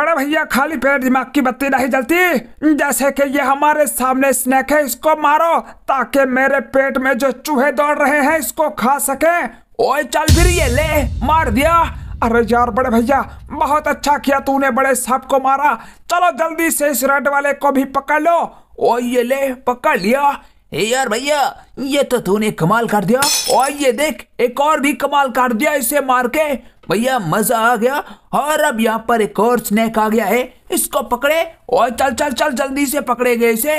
बड़ा भैया खाली पेट दिमाग की बत्ती नहीं जलती जैसे कि ये हमारे सामने स्नैक है इसको मारो ताकि मेरे पेट में जो चूहे दौड़ रहे हैं इसको खा सके ओए चल फिर ये ले मार दिया अरे यार बड़े भैया बहुत अच्छा किया तूने बड़े सांप को मारा चलो जल्दी से इस रेड वाले को भी पकड़ लो ओ ये ले पकड़ लिया ए यार भैया ये तो तूने कमाल कर दिया और ये देख एक और भी कमाल कर दिया इसे मार के भैया मजा आ गया और अब यहाँ पर एक और स्नैक आ गया है इसको पकड़े और चल चल चल जल्दी से पकड़े गए इसे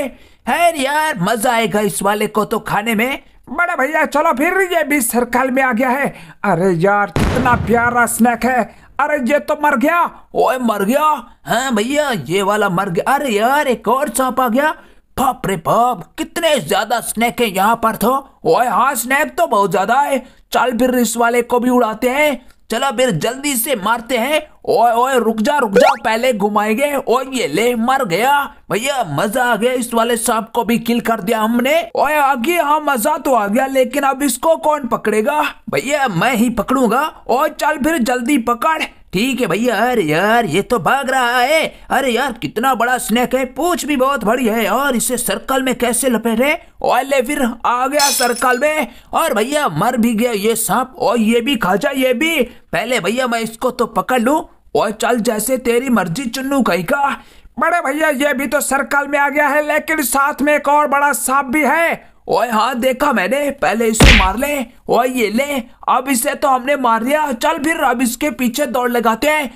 है यार मजा आएगा इस वाले को तो खाने में बड़ा भैया चलो फिर ये भी सर्कल में आ गया है अरे यार कितना प्यारा स्नैक है अरे ये तो मर गया ओए मर गया हाँ भैया ये वाला मर गया अरे यार एक और सांप आ गया पाप रे पाप कितने ज्यादा स्नैक है यहाँ पर तो ओए हाँ स्नैक तो बहुत ज्यादा है चल फिर इस वाले को भी उड़ाते हैं चलो फिर जल्दी से मारते हैं ओए ओए रुक जा रुक जा पहले घुमाएंगे ओए ये ले मर गया भैया मजा आ गया इस वाले सांप को भी किल कर दिया हमने ओए आगे हाँ मजा तो आ गया लेकिन अब इसको कौन पकड़ेगा भैया मैं ही पकड़ूंगा और चल फिर जल्दी पकड़ ठीक है भैया अरे यार ये तो भाग रहा है अरे यार कितना बड़ा स्नेक है पूछ भी बहुत बड़ी है और इसे सर्कल में कैसे लपेटे ओले फिर आ गया सर्कल में और भैया मर भी गया ये सांप और ये भी खा जा ये भी पहले भैया मैं इसको तो पकड़ लू और चल जैसे तेरी मर्जी चुन्नू कहीं का बड़े भैया ये भी तो सर्कल में आ गया है लेकिन साथ में एक और बड़ा सांप भी है ओए हाँ देखा मैंने पहले इसे मार ले ओए ये ले अब इसे तो हमने मार लिया चल फिर अब इसके पीछे दौड़ लगाते हैं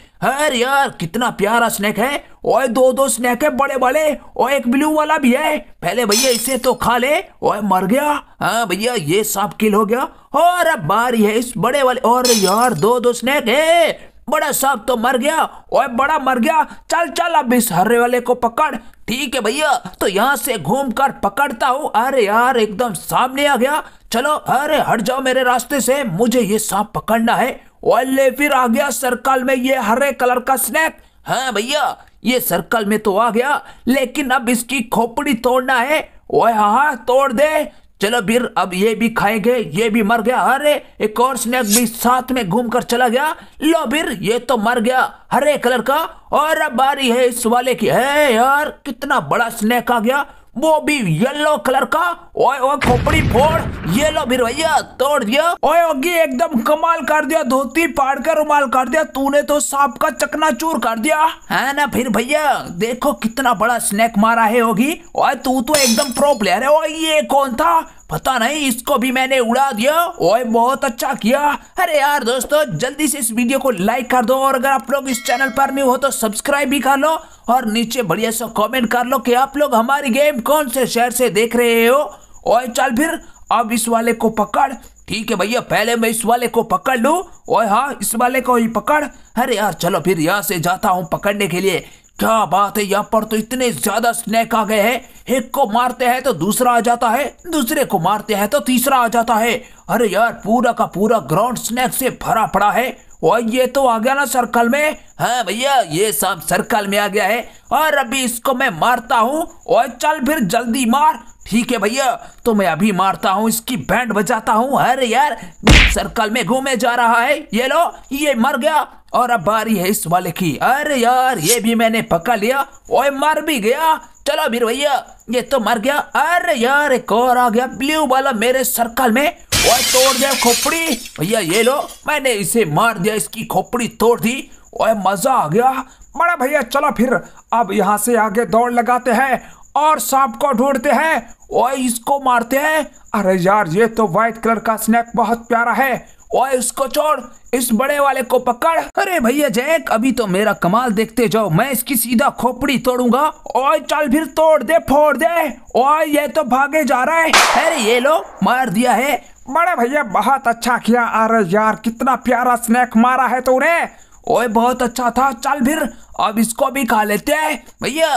अरे यार कितना प्यारा स्नैक है ओए दो दो स्नैक है बड़े बड़े ओए एक ब्लू वाला भी है पहले भैया इसे तो खा ले ओए मर गया हाँ भैया ये सांप किल हो गया और अब बारी है इस बड़े वाले और यार दो दो स्नैक है बड़ा साहब तो मर गया ओए बड़ा मर गया चल चल अब इस हरे वाले को पकड़ ठीक है भैया तो यहाँ से घूम कर पकड़ता हूँ अरे यार एकदम सामने आ गया चलो अरे हट जाओ मेरे रास्ते से मुझे ये सांप पकड़ना है ओले फिर आ गया सर्कल में ये हरे कलर का स्नैक हाँ भैया ये सर्कल में तो आ गया लेकिन अब इसकी खोपड़ी तोड़ना है ओए हाँ, हाँ तोड़ दे चलो फिर अब ये भी खाएंगे ये भी मर गया अरे एक और स्नेक भी साथ में घूम कर चला गया लो फिर ये तो मर गया हरे कलर का और अब बारी है इस वाले की है यार कितना बड़ा स्नेक आ गया वो भी येलो कलर का ओए ओए खोपड़ी फोड़ ये लो फिर भैया तोड़ दिया ओए ओगी एकदम कमाल कर दिया धोती फाड़ कर रुमाल कर दिया तूने तो सांप का चकना चूर कर दिया है ना फिर भैया देखो कितना बड़ा स्नैक मारा है होगी और तू तो एकदम प्रो प्लेयर है ओए ये कौन था पता नहीं इसको भी मैंने उड़ा दिया ओए बहुत अच्छा किया अरे यार दोस्तों जल्दी से इस वीडियो को लाइक कर दो और अगर आप लोग इस चैनल पर न्यू हो तो सब्सक्राइब भी कर लो और नीचे बढ़िया से कमेंट कर लो कि आप लोग हमारी गेम कौन से शहर से देख रहे हो ओए चल फिर अब इस वाले को पकड़ ठीक है भैया पहले मैं इस वाले को पकड़ लू ओ हाँ इस वाले को ही पकड़ अरे यार चलो फिर यहाँ से जाता हूँ पकड़ने के लिए क्या बात है यहाँ पर तो इतने ज्यादा स्नैक आ गए हैं एक को मारते हैं तो दूसरा आ जाता है दूसरे को मारते हैं तो तीसरा आ जाता है अरे यार पूरा का पूरा ग्राउंड स्नैक से भरा पड़ा है और ये तो आ गया ना सर्कल में हाँ भैया ये सब सर्कल में आ गया है और अभी इसको मैं मारता हूँ और चल फिर जल्दी मार ठीक है भैया तो मैं अभी मारता हूँ इसकी बैंड बजाता हूँ अरे यार सर्कल में घूमे जा रहा है ये लो ये मर गया और अब बारी है इस वाले की अरे यार ये भी मैंने पकड़ लिया ओए मर भी गया चलो वीर भैया ये तो मर गया अरे यार एक और आ गया ब्लू वाला मेरे सर्कल में ओए तोड़ दिया खोपड़ी भैया ये लो मैंने इसे मार दिया इसकी खोपड़ी तोड़ दी ओए मजा आ गया बड़ा भैया चलो फिर अब यहाँ से आगे दौड़ लगाते हैं और सांप को ढूंढते हैं और इसको मारते हैं अरे यार ये तो व्हाइट कलर का स्नैक बहुत प्यारा है और इसको छोड़ इस बड़े वाले को पकड़ अरे भैया जैक अभी तो मेरा कमाल देखते जाओ मैं इसकी सीधा खोपड़ी तोड़ूंगा और चल फिर तोड़ दे फोड़ दे और ये तो भागे जा रहा है अरे ये लो मार दिया है बड़े भैया बहुत अच्छा किया अरे यार कितना प्यारा स्नैक मारा है तूने ओए बहुत अच्छा था चल फिर अब इसको भी खा लेते हैं भैया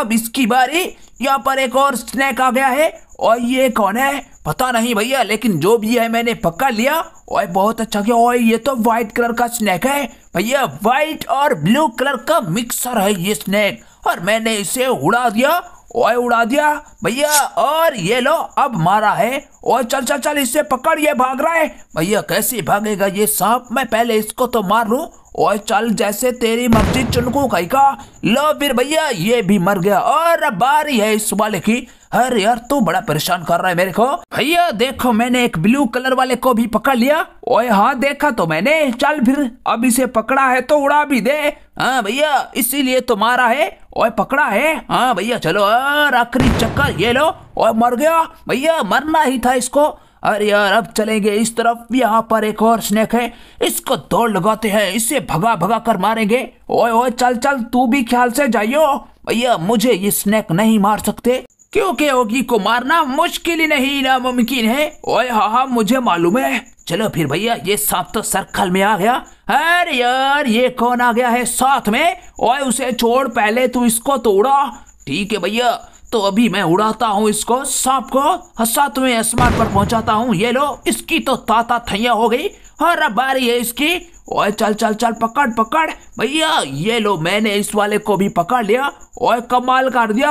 अब इसकी बारी यहाँ पर एक और स्नैक आ गया है और ये कौन है पता नहीं भैया लेकिन जो भी है मैंने पक्का लिया ओए बहुत अच्छा किया ओए ये तो व्हाइट कलर का स्नैक है भैया वाइट और ब्लू कलर का मिक्सर है ये स्नैक और मैंने इसे उड़ा दिया ओए उड़ा दिया भैया और ये लो अब मारा है और चल चल चल इसे पकड़ ये भाग रहा है भैया कैसे भागेगा ये सांप मैं पहले इसको तो मार लू और चल जैसे तेरी मर्जी चुनकू कहीं का लो फिर भैया ये भी मर गया और अब बारी है इस वाले की अरे यार तू बड़ा परेशान कर रहा है मेरे को भैया देखो मैंने एक ब्लू कलर वाले को भी पकड़ लिया ओए हाँ देखा तो मैंने चल फिर अब इसे पकड़ा है तो उड़ा भी दे हाँ भैया इसीलिए तो मारा है ओए पकड़ा है हाँ भैया चलो और आखिरी चक्कर ये लो ओए मर गया भैया मरना ही था इसको अरे यार अब चलेंगे इस तरफ यहाँ पर एक और स्नेक है इसको दौड़ लगाते हैं इसे भगा भगा कर मारेंगे ओए ओए चल चल तू भी ख्याल से जाइयो भैया मुझे ये स्नेक नहीं मार सकते क्योंकि ओगी को मारना मुश्किल ही नहीं नामुमकिन है ओए हाँ हाँ मुझे मालूम है चलो फिर भैया ये सांप तो सर्कल में आ गया अरे यार ये कौन आ गया है साथ में ओए उसे छोड़ पहले तू इसको तोड़ा ठीक है भैया तो अभी मैं उड़ाता हूँ इसको सांप को हसा तुम्हें आसमान पर पहुंचाता हूँ ये लो इसकी तो ताता थैया हो गई और अब बारी है इसकी ओए चल चल चल पकड़ पकड़ भैया ये लो मैंने इस वाले को भी पकड़ लिया ओए कमाल कर दिया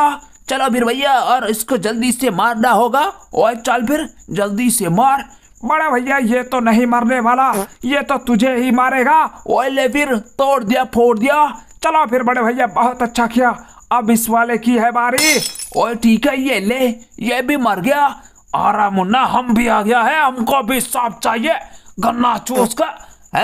चलो फिर भैया और इसको जल्दी से मारना होगा ओए चल फिर जल्दी से मार बड़ा भैया ये तो नहीं मरने वाला ये तो तुझे ही मारेगा ओए ले फिर तोड़ दिया फोड़ दिया चलो फिर बड़े भैया बहुत अच्छा किया अब इस वाले की है बारी और ठीक है ये ले ये भी मर गया आरा मुन्ना हम भी आ गया है हमको भी सांप चाहिए गन्ना चूस का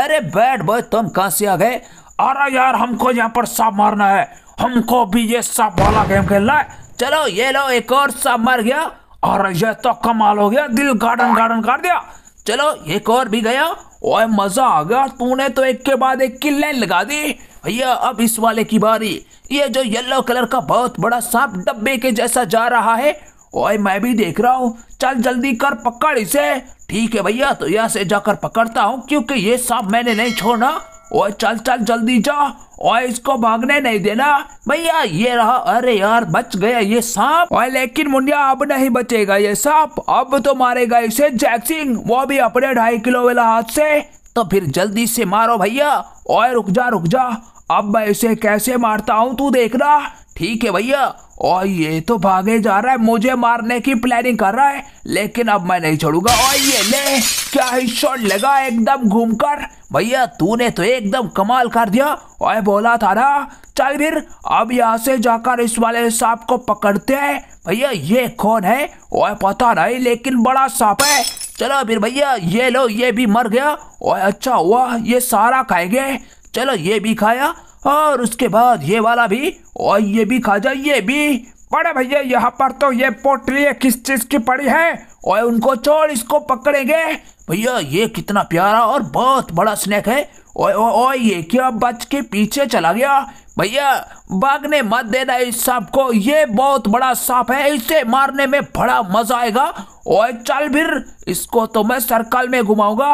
अरे बैठ भाई तुम कहाँ से आ गए आरा यार हमको यहाँ पर सांप मारना है हमको भी ये सांप वाला गेम खेलना है चलो ये लो एक और सांप मर गया और ये तो कमाल हो गया दिल गार्डन गार्डन कर दिया चलो एक और भी गया ओए मजा आ गया तूने तो एक के बाद एक की लाइन लगा दी भैया अब इस वाले की बारी ये जो येलो कलर का बहुत बड़ा सांप डब्बे के जैसा जा रहा है ओए मैं भी देख रहा हूँ चल जल्दी कर पकड़ इसे ठीक है भैया तो यहाँ से जाकर पकड़ता हूँ क्योंकि ये सांप मैंने नहीं छोड़ना ओए चल चल जल्दी जा ओए इसको भागने नहीं देना भैया ये रहा अरे यार बच गया ये सांप और लेकिन मुंडिया अब नहीं बचेगा ये सांप अब तो मारेगा इसे जैक सिंह वो भी अपने ढाई किलो वाला हाथ से तो फिर जल्दी से मारो भैया ओए रुक जा रुक जा अब मैं इसे कैसे मारता हूँ तू देखना ठीक है भैया और ये तो भागे जा रहा है मुझे मारने की प्लानिंग कर रहा है लेकिन अब मैं नहीं छोड़ूंगा और ये ले क्या ही शॉट लगा एकदम घूमकर भैया तूने तो एकदम कमाल कर दिया और बोला था ना चल फिर अब यहाँ से जाकर इस वाले सांप को पकड़ते हैं भैया ये कौन है और पता नहीं लेकिन बड़ा सांप है चलो फिर भैया ये लो ये भी मर गया और अच्छा हुआ ये सारा खाएंगे चलो ये भी खाया और उसके बाद ये वाला भी और ये भी खा ये भी बड़े भैया यहाँ पर तो ये पोटली किस चीज की पड़ी है और उनको छोड़ इसको पकड़ेंगे भैया ये कितना प्यारा और बहुत बड़ा स्नैक है ओए ओए ये क्या बच के पीछे चला गया भैया भागने मत देना इस सांप को ये बहुत बड़ा सांप है इसे मारने में बड़ा मजा आएगा ओए चल फिर इसको तो मैं सर्कल में घुमाऊंगा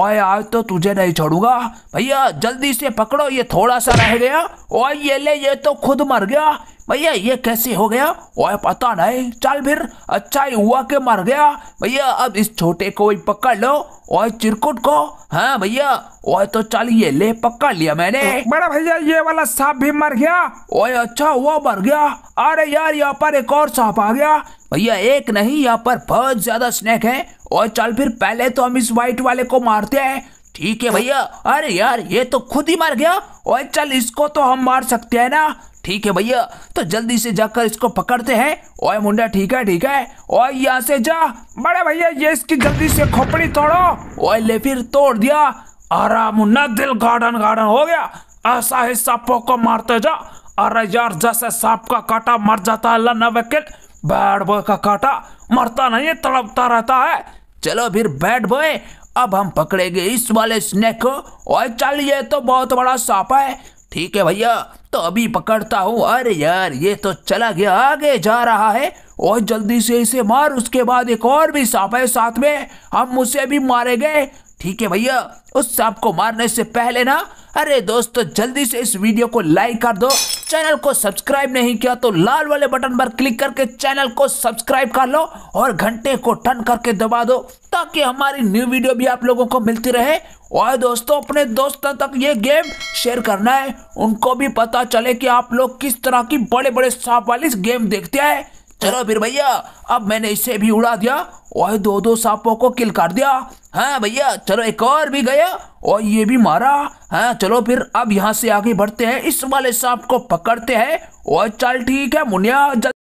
ओए आज तो तुझे नहीं छोड़ूंगा भैया जल्दी से पकड़ो ये थोड़ा सा रह गया ओए ये ले ये तो खुद मर गया भैया ये कैसे हो गया ओए पता नहीं चल फिर अच्छा ही हुआ के मर गया भैया अब इस छोटे को ही पकड़ लो ओए चिरकुट को हाँ भैया ओए तो चल ये ले पकड़ लिया मैंने बड़ा भैया ये वाला सांप भी मर गया ओए अच्छा हुआ मर गया अरे यार यहाँ पर एक और सांप आ गया भैया एक नहीं यहाँ पर बहुत ज्यादा स्नेक है और चल फिर पहले तो हम इस व्हाइट वाले को मारते हैं ठीक है भैया अरे यार ये तो खुद ही मर गया और चल इसको तो हम मार सकते हैं ना ठीक है भैया तो जल्दी से जाकर इसको पकड़ते हैं ओए मुंडा ठीक है ठीक है ओए यहाँ से जा बड़े भैया ये इसकी जल्दी से खोपड़ी तोड़ो ओए ले फिर तोड़ दिया आरा मुन्ना दिल गार्डन गार्डन हो गया ऐसा हिस्सा पोको को मारते जा अरे यार जैसे सांप का काटा मर जाता है लन्ना वकील बैड बॉय का काटा मरता नहीं तड़पता रहता है चलो फिर बैड बॉय अब हम पकड़ेंगे इस वाले स्नेक को और चल ये तो बहुत बड़ा सांप है ठीक है भैया तो अभी पकड़ता हूँ अरे यार ये तो चला गया आगे जा रहा है और जल्दी से इसे मार उसके बाद एक और भी सांप है साथ में हम उसे भी मारेंगे ठीक है भैया उस सांप को मारने से पहले ना अरे दोस्तों जल्दी से इस वीडियो को लाइक कर दो चैनल को सब्सक्राइब नहीं किया तो लाल वाले बटन पर क्लिक करके चैनल को सब्सक्राइब कर लो और घंटे को टन करके दबा दो ताकि हमारी न्यू वीडियो भी आप लोगों को मिलती रहे और दोस्तों अपने दोस्तों तक ये गेम शेयर करना है उनको भी पता चले कि आप लोग किस तरह की बड़े बड़े सांप वाली गेम देखते हैं चलो फिर भैया अब मैंने इसे भी उड़ा दिया और दो दो सांपों को किल कर दिया हाँ भैया चलो एक और भी गया और ये भी मारा हाँ चलो फिर अब यहाँ से आगे बढ़ते हैं इस वाले सांप को पकड़ते हैं और चल ठीक है मुनिया